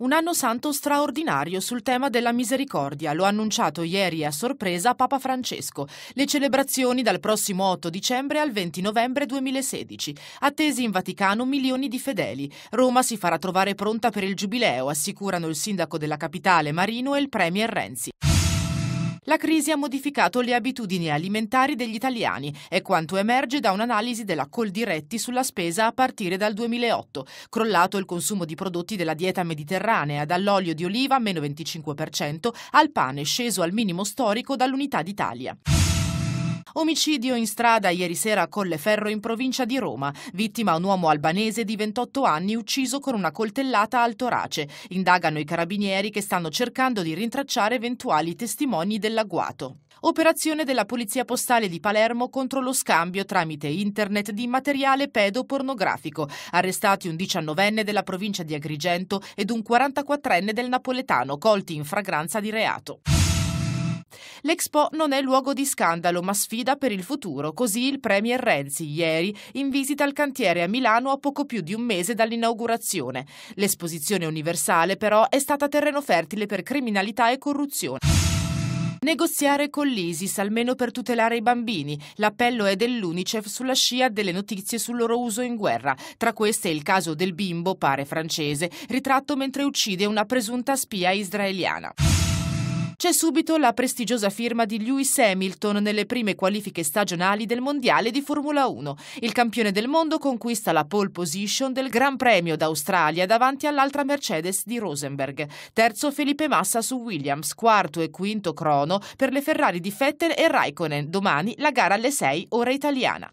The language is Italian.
un anno santo straordinario sul tema della misericordia, lo ha annunciato ieri a sorpresa Papa Francesco. Le celebrazioni dal prossimo 8 dicembre al 20 novembre 2016. Attesi in Vaticano milioni di fedeli. Roma si farà trovare pronta per il giubileo, assicurano il sindaco della capitale Marino e il premier Renzi. La crisi ha modificato le abitudini alimentari degli italiani, è quanto emerge da un'analisi della Coldiretti sulla spesa a partire dal 2008. Crollato il consumo di prodotti della dieta mediterranea, dall'olio di oliva meno 25% al pane sceso al minimo storico dall'unità d'Italia. Omicidio in strada ieri sera a Colleferro in provincia di Roma. Vittima un uomo albanese di 28 anni ucciso con una coltellata al torace. Indagano i carabinieri che stanno cercando di rintracciare eventuali testimoni dell'agguato. Operazione della Polizia Postale di Palermo contro lo scambio tramite internet di materiale pedopornografico. Arrestati un 19enne della provincia di Agrigento ed un 44enne del napoletano, colti in fragranza di reato. L'Expo non è luogo di scandalo, ma sfida per il futuro. Così il Premier Renzi, ieri, in visita al cantiere a Milano a poco più di un mese dall'inaugurazione. L'esposizione universale, però, è stata terreno fertile per criminalità e corruzione. Negoziare con l'ISIS almeno per tutelare i bambini. L'appello è dell'UNICEF sulla scia delle notizie sul loro uso in guerra. Tra queste il caso del bimbo, pare francese, ritratto mentre uccide una presunta spia israeliana c'è subito la prestigiosa firma di Lewis Hamilton nelle prime qualifiche stagionali del Mondiale di Formula 1. Il campione del mondo conquista la pole position del Gran Premio d'Australia davanti all'altra Mercedes di Rosenberg. Terzo Felipe Massa su Williams, quarto e quinto crono per le Ferrari di Vettel e Raikkonen. Domani la gara alle 6 ora italiana.